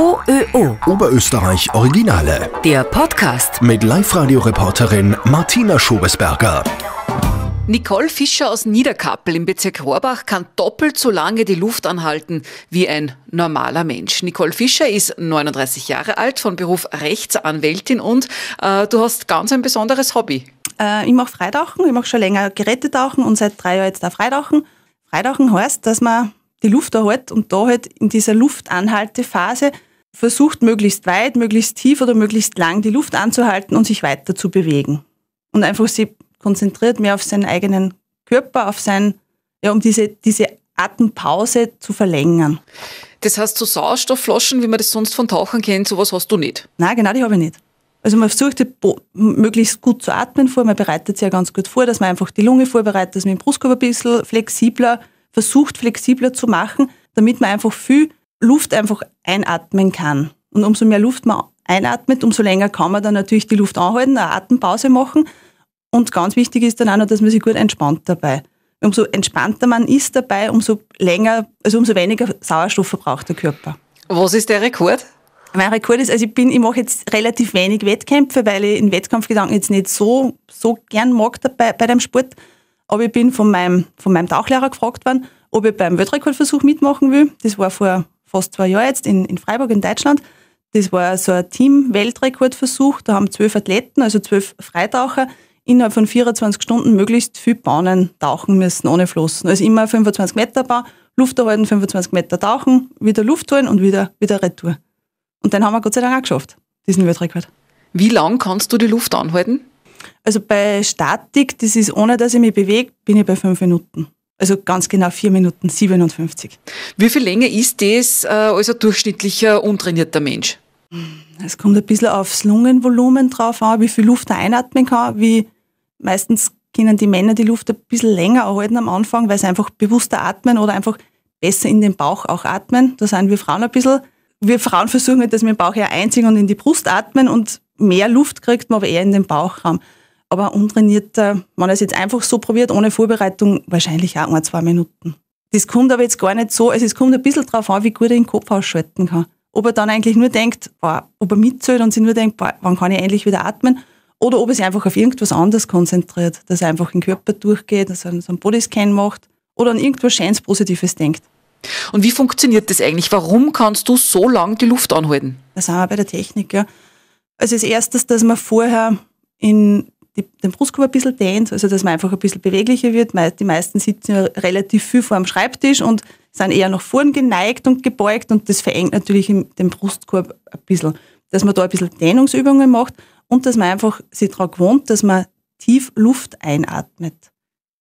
OÖO. Oberösterreich Originale. Der Podcast. Mit Live-Radio-Reporterin Martina Schobesberger. Nicole Fischer aus Niederkappel im Bezirk Rohrbach kann doppelt so lange die Luft anhalten wie ein normaler Mensch. Nicole Fischer ist 39 Jahre alt, von Beruf Rechtsanwältin und äh, du hast ganz ein besonderes Hobby. Äh, ich mache Freitauchen, ich mache schon länger Gerätetauchen und seit drei Jahren jetzt auch Freitauchen. Freitauchen heißt, dass man die Luft erhält und da halt in dieser Luftanhaltephase versucht möglichst weit, möglichst tief oder möglichst lang die Luft anzuhalten und sich weiter zu bewegen. Und einfach sie konzentriert mehr auf seinen eigenen Körper, auf sein, ja, um diese, diese Atempause zu verlängern. Das heißt, so Sauerstoffflaschen, wie man das sonst von Tauchern kennt, sowas hast du nicht? Nein, genau, die habe ich nicht. Also man versucht möglichst gut zu atmen vor, man bereitet sich ja ganz gut vor, dass man einfach die Lunge vorbereitet, dass man den Brustkorb ein bisschen flexibler versucht, flexibler zu machen, damit man einfach viel Luft einfach einatmen kann. Und umso mehr Luft man einatmet, umso länger kann man dann natürlich die Luft anhalten, eine Atempause machen. Und ganz wichtig ist dann auch noch, dass man sich gut entspannt dabei. Umso entspannter man ist dabei, umso länger, also umso weniger Sauerstoff verbraucht der Körper. Was ist der Rekord? Mein Rekord ist, also ich bin, ich mache jetzt relativ wenig Wettkämpfe, weil ich in Wettkampfgedanken jetzt nicht so, so gern mag dabei, bei dem Sport. Aber ich bin von meinem, von meinem Tauchlehrer gefragt worden, ob ich beim Weltrekordversuch mitmachen will. Das war vor fast zwei Jahren jetzt in, in Freiburg in Deutschland. Das war so ein Team-Weltrekordversuch. Da haben zwölf Athleten, also zwölf Freitaucher, innerhalb von 24 Stunden möglichst viel Bahnen tauchen müssen, ohne Flossen. Also immer 25 Meter Bar, Luft erhalten, 25 Meter tauchen, wieder Luft holen und wieder, wieder Retour. Und dann haben wir Gott sei Dank auch geschafft, diesen Weltrekord. Wie lang kannst du die Luft anhalten? Also bei Statik, das ist ohne dass ich mich bewege, bin ich bei fünf Minuten. Also ganz genau 4 Minuten 57. Wie viel länger ist das äh, als ein durchschnittlicher, untrainierter Mensch? Es kommt ein bisschen aufs Lungenvolumen drauf an, wie viel Luft er einatmen kann. Wie meistens können die Männer die Luft ein bisschen länger erhalten am Anfang, weil sie einfach bewusster atmen oder einfach besser in den Bauch auch atmen. Da sind wir Frauen ein bisschen. Wir Frauen versuchen, halt, dass wir den Bauch eher einziehen und in die Brust atmen und mehr Luft kriegt man aber eher in den Bauchraum aber untrainierter, äh, wenn er es jetzt einfach so probiert, ohne Vorbereitung, wahrscheinlich auch ein, zwei Minuten. Das kommt aber jetzt gar nicht so, also es kommt ein bisschen drauf an, wie gut er den Kopf ausschalten kann. Ob er dann eigentlich nur denkt, boah, ob er mitzählt und sich nur denkt, boah, wann kann ich endlich wieder atmen? Oder ob er sich einfach auf irgendwas anderes konzentriert, dass er einfach den Körper durchgeht, dass er so einen Bodyscan macht oder an irgendwas Schönes Positives denkt. Und wie funktioniert das eigentlich? Warum kannst du so lange die Luft anhalten? Das sind wir bei der Technik, ja. Also als erstes, dass man vorher in die, den Brustkorb ein bisschen dehnt, also dass man einfach ein bisschen beweglicher wird. Die meisten sitzen ja relativ viel vor dem Schreibtisch und sind eher nach vorn geneigt und gebeugt und das verengt natürlich den Brustkorb ein bisschen. Dass man da ein bisschen Dehnungsübungen macht und dass man einfach sich daran gewohnt, dass man tief Luft einatmet.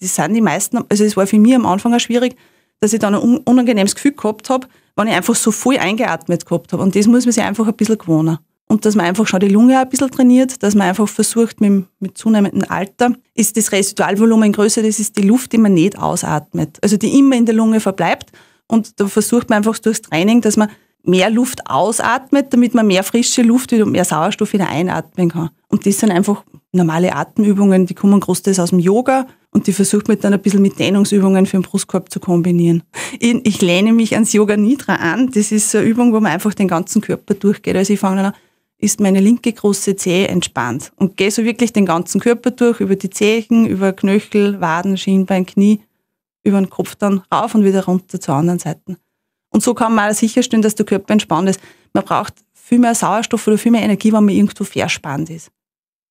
Das sind die meisten, also es war für mich am Anfang auch schwierig, dass ich dann ein unangenehmes Gefühl gehabt habe, wenn ich einfach so voll eingeatmet gehabt habe. Und das muss man sich einfach ein bisschen gewohnen und dass man einfach schon die Lunge ein bisschen trainiert, dass man einfach versucht, mit, mit zunehmendem Alter ist das Residualvolumen größer, das ist die Luft, die man nicht ausatmet, also die immer in der Lunge verbleibt. Und da versucht man einfach durchs Training, dass man mehr Luft ausatmet, damit man mehr frische Luft und mehr Sauerstoff wieder einatmen kann. Und das sind einfach normale Atemübungen, die kommen großteils aus dem Yoga und die versucht man dann ein bisschen mit Dehnungsübungen für den Brustkorb zu kombinieren. Ich, lehne mich ans Yoga Nidra an. Das ist so eine Übung, wo man einfach den ganzen Körper durchgeht. Also ich fange dann an, ist meine linke große Zehe entspannt und gehe so wirklich den ganzen Körper durch, über die Zehen, über Knöchel, Waden, Schienbein, Knie, über den Kopf dann rauf und wieder runter zur anderen Seite. Und so kann man sicherstellen, dass der Körper entspannt ist. Man braucht viel mehr Sauerstoff oder viel mehr Energie, wenn man irgendwo verspannt ist.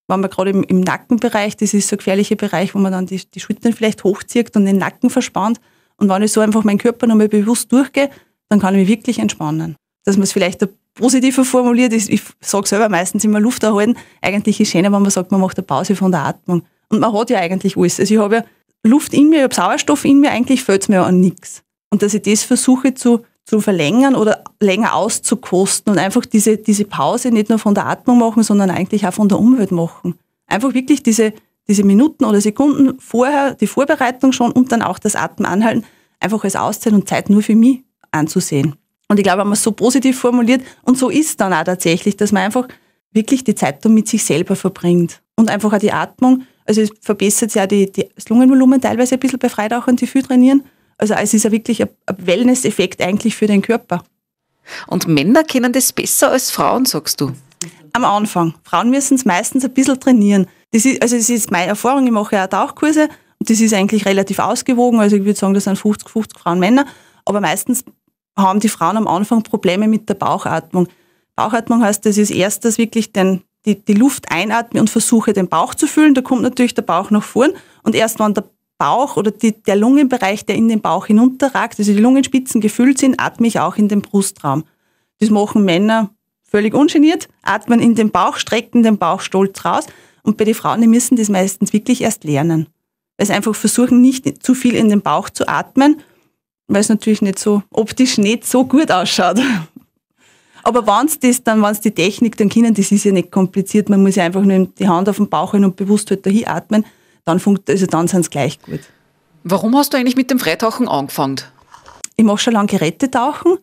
Wenn man gerade im, im Nackenbereich, das ist so ein gefährlicher Bereich, wo man dann die, die Schultern vielleicht hochzieht und den Nacken verspannt. Und wenn ich so einfach meinen Körper nochmal bewusst durchgehe, dann kann ich mich wirklich entspannen dass man es vielleicht positiver formuliert ist. Ich sage selber meistens immer Luft erhalten. Eigentlich ist es schöner, wenn man sagt, man macht eine Pause von der Atmung. Und man hat ja eigentlich alles. Also ich habe ja Luft in mir, ich habe Sauerstoff in mir, eigentlich fällt es mir ja an nichts. Und dass ich das versuche zu, zu verlängern oder länger auszukosten und einfach diese, diese Pause nicht nur von der Atmung machen, sondern eigentlich auch von der Umwelt machen. Einfach wirklich diese, diese Minuten oder Sekunden vorher, die Vorbereitung schon und dann auch das Atmen anhalten, einfach als Auszeit und Zeit nur für mich anzusehen. Und ich glaube, wenn man es so positiv formuliert, und so ist dann auch tatsächlich, dass man einfach wirklich die Zeit mit sich selber verbringt. Und einfach auch die Atmung, also es verbessert ja die, die, das Lungenvolumen teilweise ein bisschen bei Freitauchern, die viel trainieren. Also es ist ja wirklich ein, Wellness-Effekt eigentlich für den Körper. Und Männer kennen das besser als Frauen, sagst du? Am Anfang. Frauen müssen es meistens ein bisschen trainieren. Das ist, also das ist meine Erfahrung, ich mache ja auch Tauchkurse und das ist eigentlich relativ ausgewogen. Also ich würde sagen, das sind 50, 50 Frauen, Männer. Aber meistens haben die Frauen am Anfang Probleme mit der Bauchatmung. Bauchatmung heißt, das ist erstes wirklich den, die, die Luft einatmen und versuche den Bauch zu füllen. Da kommt natürlich der Bauch nach vorn und erst wenn der Bauch oder die, der Lungenbereich, der in den Bauch hinunterragt, also die Lungenspitzen gefüllt sind, atme ich auch in den Brustraum. Das machen Männer völlig ungeniert, atmen in den Bauch, strecken den Bauch stolz raus. Und bei den Frauen, die müssen das meistens wirklich erst lernen. Weil einfach versuchen, nicht zu viel in den Bauch zu atmen weil es natürlich nicht so optisch nicht so gut ausschaut. Aber wenn es das, dann wenn es die Technik dann können, das ist ja nicht kompliziert, man muss ja einfach nur die Hand auf den Bauch hin und bewusst halt dahin atmen, dann, funkt, also dann sind es gleich gut. Warum hast du eigentlich mit dem Freitauchen angefangen? Ich mache schon lange Gerätetauchen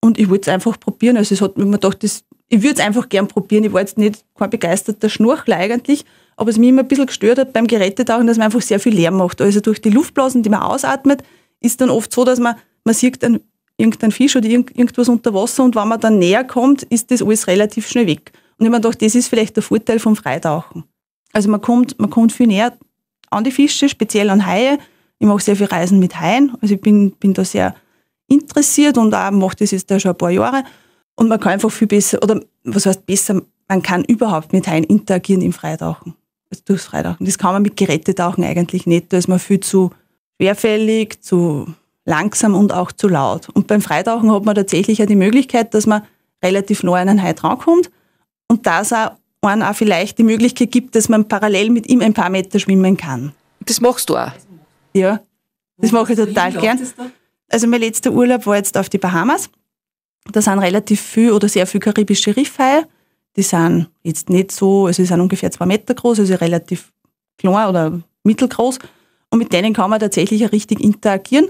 und ich wollte es einfach probieren. Also es hat mir gedacht, das, ich würde es einfach gern probieren. Ich war jetzt nicht kein begeisterter Schnorchler eigentlich, aber es mich immer ein bisschen gestört hat beim Gerätetauchen, dass man einfach sehr viel Lärm macht. Also durch die Luftblasen, die man ausatmet, ist dann oft so, dass man, man sieht einen, irgendeinen Fisch oder irgend, irgendwas unter Wasser und wenn man dann näher kommt, ist das alles relativ schnell weg. Und ich habe mir gedacht, das ist vielleicht der Vorteil vom Freitauchen. Also man kommt, man kommt viel näher an die Fische, speziell an Haie. Ich mache sehr viel Reisen mit Haien. Also ich bin, bin da sehr interessiert und auch mache das jetzt ja schon ein paar Jahre. Und man kann einfach viel besser, oder was heißt besser, man kann überhaupt mit Haien interagieren im Freitauchen. Also durchs Freitauchen. Das kann man mit Gerätetauchen eigentlich nicht. Da ist man viel zu schwerfällig, zu langsam und auch zu laut. Und beim Freitauchen hat man tatsächlich ja die Möglichkeit, dass man relativ nah an einen Hai drankommt und dass auch einen auch vielleicht die Möglichkeit gibt, dass man parallel mit ihm ein paar Meter schwimmen kann. Das machst du auch? Ja, das mache ich total gern. Also mein letzter Urlaub war jetzt auf die Bahamas. Da sind relativ viel oder sehr viel karibische Riffhaie. Die sind jetzt nicht so, also sie sind ungefähr zwei Meter groß, also relativ klein oder mittelgroß und mit denen kann man tatsächlich auch richtig interagieren.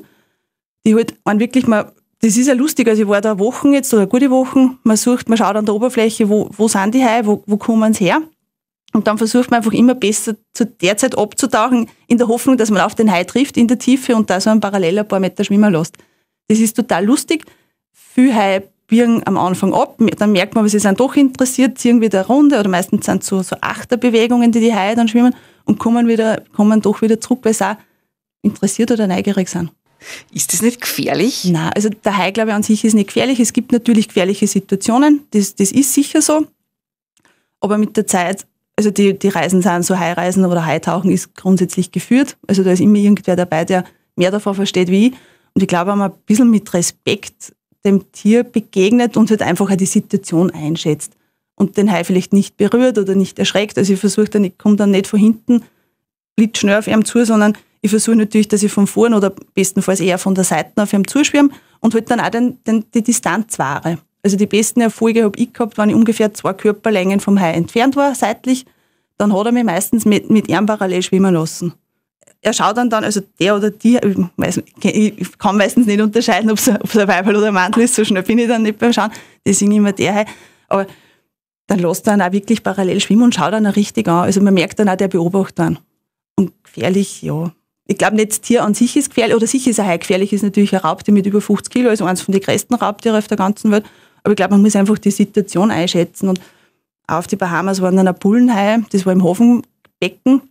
Die halt man wirklich mal, das ist ja lustig, also ich war da Wochen jetzt oder gute Wochen, man sucht, man schaut an der Oberfläche, wo, wo sind die Haie, wo, wo kommen sie her? Und dann versucht man einfach immer besser zu der Zeit abzutauchen, in der Hoffnung, dass man auf den Hai trifft in der Tiefe und da so ein parallel ein paar Meter schwimmen lässt. Das ist total lustig. Viele Hai biegen am Anfang ab, dann merkt man, aber sie sind doch interessiert, ziehen wieder eine Runde oder meistens sind es so, so Achterbewegungen, die die Haie dann schwimmen und kommen, wieder, kommen doch wieder zurück, weil sie auch interessiert oder neugierig sind. Ist das nicht gefährlich? Nein, also der Heilglaube an sich ist nicht gefährlich. Es gibt natürlich gefährliche Situationen, das, das ist sicher so. Aber mit der Zeit, also die, die Reisen sind so Heilreisen oder Heiltauchen ist grundsätzlich geführt. Also da ist immer irgendwer dabei, der mehr davon versteht wie ich. Und ich glaube, wenn man ein bisschen mit Respekt dem Tier begegnet und halt einfach auch die Situation einschätzt und den Hai vielleicht nicht berührt oder nicht erschreckt. Also ich versuche dann, ich komme dann nicht von hinten, liegt schnell auf ihm zu, sondern ich versuche natürlich, dass ich von vorn oder bestenfalls eher von der Seite auf ihm zuschwimme und halt dann auch den, den, die Distanz wahre. Also die besten Erfolge habe ich gehabt, wenn ich ungefähr zwei Körperlängen vom Hai entfernt war, seitlich, dann hat er mich meistens mit, mit ihm parallel schwimmen lassen. Er schaut dann dann, also der oder die, ich, weiß, ich kann meistens nicht unterscheiden, ob es ein Weibel oder ein Mantel ist, so schnell bin ich dann nicht beim Schauen, deswegen immer der Hai. Aber dann lässt dann auch wirklich parallel schwimmen und schaut dann auch richtig an. Also man merkt dann auch, der Beobachter. Und gefährlich, ja. Ich glaube nicht, das Tier an sich ist gefährlich, oder sicher ist ein Hai gefährlich, ist natürlich ein Raubtier mit über 50 Kilo, also eines von den größten Raubtieren auf der ganzen Welt. Aber ich glaube, man muss einfach die Situation einschätzen. Und auf die Bahamas waren dann ein Bullenhai, das war im Hafenbecken.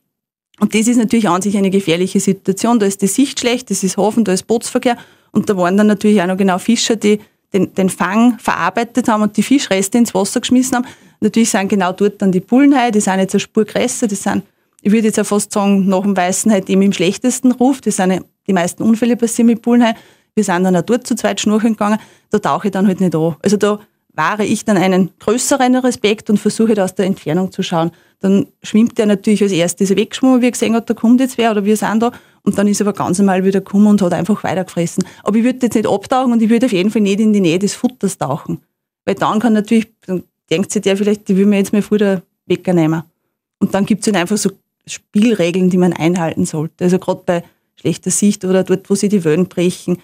Und das ist natürlich an sich eine gefährliche Situation. Da ist die Sicht schlecht, das ist Hafen, da ist Bootsverkehr. Und da waren dann natürlich auch noch genau Fischer, die den, den Fang verarbeitet haben und die Fischreste ins Wasser geschmissen haben. Natürlich sind genau dort dann die Bullen die sind jetzt eine Spur größer, die sind, ich würde jetzt auch fast sagen, nach dem Weißen halt eben im schlechtesten Ruf, die sind die meisten Unfälle passieren mit Bullen Wir sind dann auch dort zu zweit schnurchen gegangen, da tauche ich dann halt nicht an. Also da wahre ich dann einen größeren Respekt und versuche da halt aus der Entfernung zu schauen. Dann schwimmt der natürlich als erstes weggeschwommen, wie er gesehen hat, da kommt jetzt wer oder wir sind da. Und dann ist er aber ganz einmal wieder gekommen und hat einfach weitergefressen. Aber ich würde jetzt nicht abtauchen und ich würde auf jeden Fall nicht in die Nähe des Futters tauchen. Weil dann kann natürlich, dann denkt sich der vielleicht, die will mir jetzt mal früher wegnehmen. Und dann gibt es dann halt einfach so Spielregeln, die man einhalten sollte. Also gerade bei schlechter Sicht oder dort, wo sie die Wellen brechen.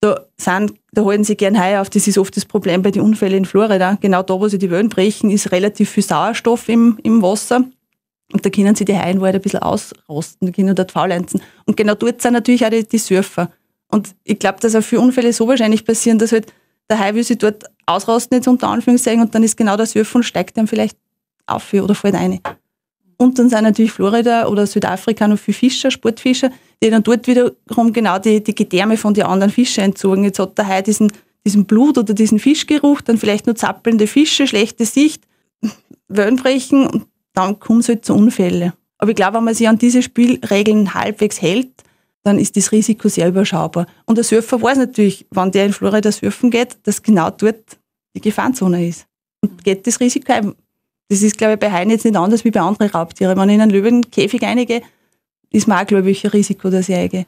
Da, sind, da halten sie gern heuer auf, das ist oft das Problem bei den Unfällen in Florida. Genau da, wo sie die Wellen brechen, ist relativ viel Sauerstoff im, im Wasser. Und da können sie die Haien halt ein bisschen ausrosten, da können dort faulenzen. Und genau dort sind natürlich auch die, die Surfer. Und ich glaube, dass auch viele Unfälle so wahrscheinlich passieren, dass halt der Hai will sich dort ausrasten jetzt unter Anführungszeichen und dann ist genau das Öl und steigt dann vielleicht auf oder fällt eine. Und dann sind natürlich Florida oder Südafrika noch viele Fischer, Sportfischer, die dann dort wiederum genau die, die Gedärme von den anderen Fischen entzogen. Jetzt hat der Hai diesen, diesen Blut oder diesen Fischgeruch, dann vielleicht nur zappelnde Fische, schlechte Sicht, Wellenbrechen und dann kommen es halt zu Unfällen. Aber ich glaube, wenn man sich an diese Spielregeln halbwegs hält, dann ist das Risiko sehr überschaubar. Und der Surfer weiß natürlich, wenn der in Florida surfen geht, dass genau dort die Gefahrenzone ist. Und geht das Risiko ein. Das ist, glaube ich, bei Haien jetzt nicht anders wie bei anderen Raubtieren. Wenn ich in einen Löwenkäfig einige, ist mir auch, glaube ich, ein Risiko, dass ich eingehe.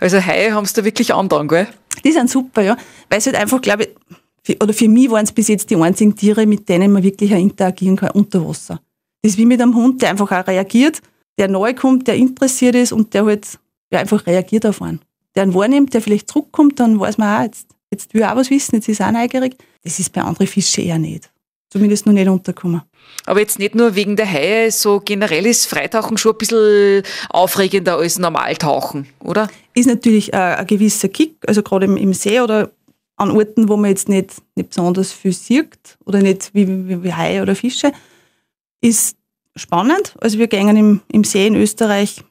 Also Haie haben es da wirklich andauern, gell? Die sind super, ja. Weil es halt einfach, glaube ich, für, oder für mich waren es bis jetzt die einzigen Tiere, mit denen man wirklich interagieren kann unter Wasser. Das ist wie mit einem Hund, der einfach auch reagiert, der neu kommt, der interessiert ist und der halt der einfach reagiert auf einen. Der einen wahrnimmt, der vielleicht zurückkommt, dann weiß man auch, jetzt, jetzt will er auch was wissen, jetzt ist er auch neugierig. Das ist bei anderen Fischen eher nicht. Zumindest noch nicht untergekommen. Aber jetzt nicht nur wegen der Haie, so generell ist Freitauchen schon ein bisschen aufregender als Normaltauchen, oder? Ist natürlich ein, äh, ein gewisser Kick, also gerade im, im, See oder an Orten, wo man jetzt nicht, nicht besonders viel sieht oder nicht wie, wie, wie Haie oder Fische, ist spannend. Also wir gehen im, im See in Österreich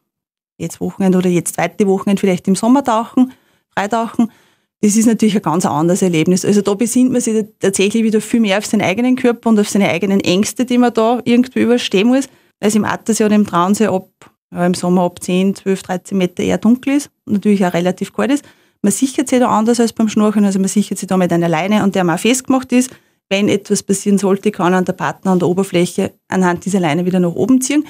jetzt Wochenende oder jetzt zweite Wochenende vielleicht im Sommer tauchen, freitauchen. Das ist natürlich ein ganz anderes Erlebnis. Also da besinnt man sich tatsächlich wieder viel mehr auf seinen eigenen Körper und auf seine eigenen Ängste, die man da irgendwie überstehen muss. Weil also es im Attersee oder im Traunsee ab, ja, im Sommer ab 10, 12, 13 Meter eher dunkel ist und natürlich auch relativ kalt ist. Man sichert sich da anders als beim Schnurchen, also man sichert sich da mit einer Leine, an der man auch festgemacht ist. Wenn etwas passieren sollte, kann an der Partner an der Oberfläche anhand dieser Leine wieder nach oben ziehen.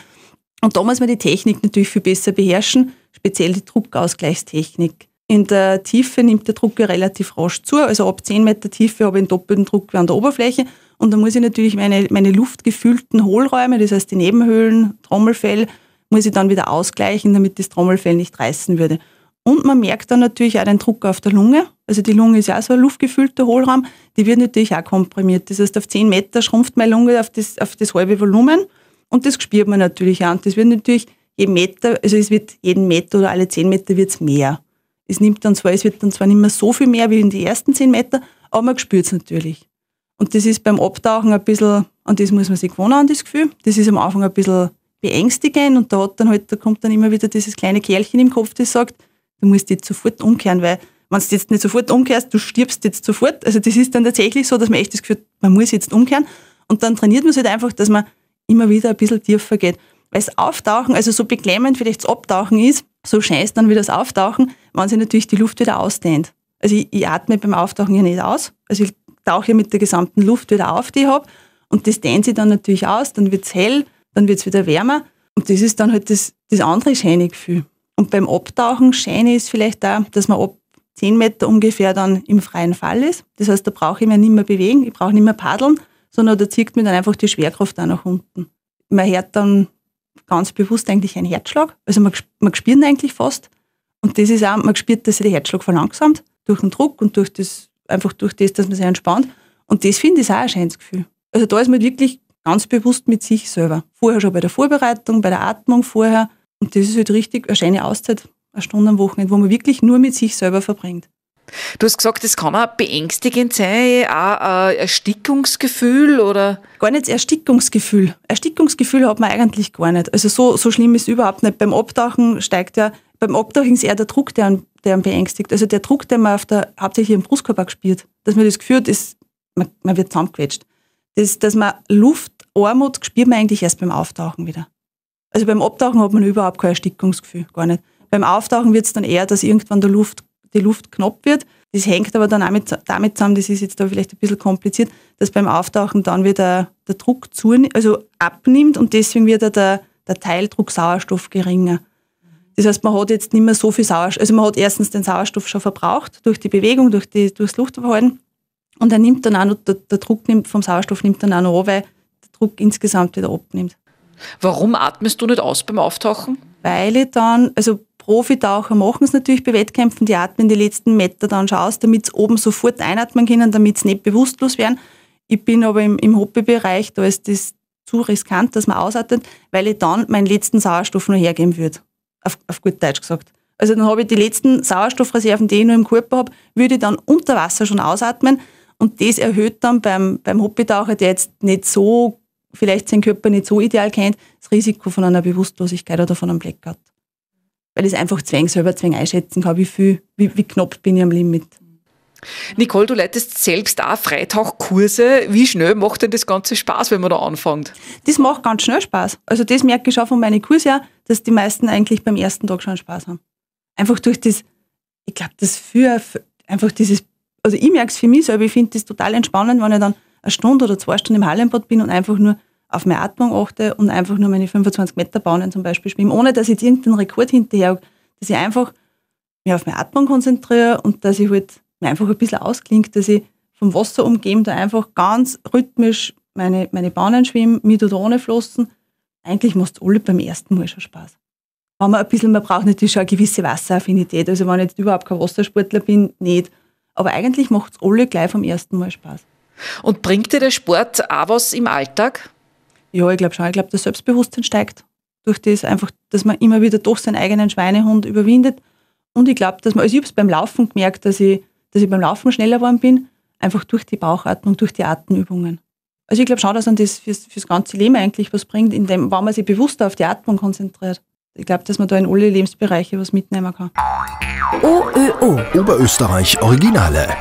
Und da muss man die Technik natürlich viel besser beherrschen, speziell die Druckausgleichstechnik. In der Tiefe nimmt der Drucker relativ rasch zu, also ab 10 Meter Tiefe habe ich einen doppelten Druck an der Oberfläche. Und da muss ich natürlich meine, meine luftgefüllten Hohlräume, das heißt die Nebenhöhlen, Trommelfell, muss ich dann wieder ausgleichen, damit das Trommelfell nicht reißen würde. Und man merkt dann natürlich auch den Druck auf der Lunge. Also die Lunge ist ja auch so ein luftgefüllter Hohlraum. Die wird natürlich auch komprimiert. Das heißt, auf 10 Meter schrumpft meine Lunge auf das, auf das halbe Volumen. Und das spürt man natürlich auch. Und das wird natürlich je Meter, also es wird jeden Meter oder alle zehn Meter wird es mehr. Es nimmt dann zwar, es wird dann zwar nicht mehr so viel mehr wie in den ersten zehn Meter, aber man spürt es natürlich. Und das ist beim Abtauchen ein bisschen, an das muss man sich gewöhnen, an das Gefühl. Das ist am Anfang ein bisschen beängstigend und da hat dann halt, da kommt dann immer wieder dieses kleine Kerlchen im Kopf, das sagt, du musst jetzt sofort umkehren, weil wenn du jetzt nicht sofort umkehrst, du stirbst jetzt sofort. Also das ist dann tatsächlich so, dass man echt das Gefühl man muss jetzt umkehren. Und dann trainiert man sich halt einfach, dass man immer wieder ein bisschen tiefer geht. Weil das Auftauchen, also so beklemmend vielleicht das Abtauchen ist, so scheiß dann wie das Auftauchen, wenn sich natürlich die Luft wieder ausdehnt. Also ich, ich atme beim Auftauchen ja nicht aus. Also ich tauche ja mit der gesamten Luft wieder auf, die ich habe. Und das dehnt sich dann natürlich aus, dann wird es hell, dann wird es wieder wärmer. Und das ist dann halt das, das andere schöne Gefühl. Und beim Abtauchen, schöne ist vielleicht da, dass man ab 10 Meter ungefähr dann im freien Fall ist. Das heißt, da brauche ich mich nicht mehr bewegen, ich brauche nicht mehr paddeln, sondern da zieht mir dann einfach die Schwerkraft auch nach unten. Man hört dann ganz bewusst eigentlich einen Herzschlag, also man, man spürt eigentlich fast. Und das ist auch, man spürt, dass sich der Herzschlag verlangsamt durch den Druck und durch das, einfach durch das, dass man sich entspannt. Und das finde ich auch ein schönes Gefühl. Also da ist man wirklich ganz bewusst mit sich selber. Vorher schon bei der Vorbereitung, bei der Atmung vorher. Und das ist halt richtig eine schöne Auszeit, eine Stunde am Wochenende, wo man wirklich nur mit sich selber verbringt. Du hast gesagt, das kann auch beängstigend sein, eh, auch ein Erstickungsgefühl oder? Gar nicht Erstickungsgefühl. Erstickungsgefühl hat man eigentlich gar nicht. Also so, so schlimm ist es überhaupt nicht. Beim Abtauchen steigt ja, beim Abtauchen ist eher der Druck, der einen, der einen beängstigt. Also der Druck, den man auf der, hauptsächlich im Brustkörper gespürt, dass man das Gefühl hat, ist, man, man wird zusammengequetscht. Das, dass man Luftarmut spürt man eigentlich erst beim Auftauchen wieder. Also beim Abtauchen hat man überhaupt kein Erstickungsgefühl, gar nicht. Beim Auftauchen wird es dann eher, dass irgendwann der Luft die Luft knapp wird. Das hängt aber dann auch damit zusammen, das ist jetzt da vielleicht ein bisschen kompliziert, dass beim Auftauchen dann wieder der Druck zu, also abnimmt und deswegen wird der, der Teildruck Sauerstoff geringer. Das heißt, man hat jetzt nicht mehr so viel Sauerstoff, also man hat erstens den Sauerstoff schon verbraucht durch die Bewegung, durch die, durchs Luftverhalten und er nimmt dann auch noch, der, der Druck nimmt vom Sauerstoff nimmt dann auch noch an, weil der Druck insgesamt wieder abnimmt. Warum atmest du nicht aus beim Auftauchen? Weil ich dann, also Profitaucher machen es natürlich bei Wettkämpfen, die atmen die letzten Meter dann schon aus, damit sie oben sofort einatmen können, damit sie nicht bewusstlos werden. Ich bin aber im, im Hobbybereich, da ist das zu riskant, dass man ausatmet, weil ich dann meinen letzten Sauerstoff noch hergeben würde. Auf, auf gut Deutsch gesagt. Also dann habe ich die letzten Sauerstoffreserven, die ich noch im Körper habe, würde ich dann unter Wasser schon ausatmen. Und das erhöht dann beim, beim Hobbytaucher, der jetzt nicht so, vielleicht seinen Körper nicht so ideal kennt, das Risiko von einer Bewusstlosigkeit oder von einem Blackout weil ich es einfach zwäng, selber zwäng einschätzen kann, wie viel, wie, wie knapp bin ich am Limit. Nicole, du leitest selbst auch Freitagkurse. Wie schnell macht denn das Ganze Spaß, wenn man da anfängt? Das macht ganz schnell Spaß. Also das merke ich schon von meinen Kursen her, dass die meisten eigentlich beim ersten Tag schon Spaß haben. Einfach durch das, ich glaube, das für einfach dieses, also ich merke es für mich selber, ich finde das total entspannend, wenn ich dann eine Stunde oder zwei Stunden im Hallenbad bin und einfach nur auf meine Atmung achte und einfach nur meine 25 Meter Bahnen zum Beispiel schwimme, ohne dass ich jetzt irgendeinen Rekord hinterher, dass ich einfach mich auf meine Atmung konzentriere und dass ich halt mir einfach ein bisschen ausklingt, dass ich vom Wasser umgeben da einfach ganz rhythmisch meine, meine Bahnen schwimme, mit oder ohne Flossen. Eigentlich macht es alle beim ersten Mal schon Spaß. Wenn man ein bisschen, man braucht natürlich schon eine gewisse Wasseraffinität. Also wenn ich jetzt überhaupt kein Wassersportler bin, nicht. Aber eigentlich macht es alle gleich vom ersten Mal Spaß. Und bringt dir der Sport auch was im Alltag? Ja, ich glaube schon. Ich glaube, das Selbstbewusstsein steigt durch das einfach, dass man immer wieder doch seinen eigenen Schweinehund überwindet. Und ich glaube, dass man, also ich habe es beim Laufen gemerkt, dass ich, dass ich beim Laufen schneller geworden bin, einfach durch die Bauchatmung, durch die Atemübungen. Also ich glaube schon, dass man das fürs, fürs ganze Leben eigentlich was bringt, indem, wenn man sich bewusster auf die Atmung konzentriert. Ich glaube, dass man da in alle Lebensbereiche was mitnehmen kann. OÖO e Oberösterreich Originale.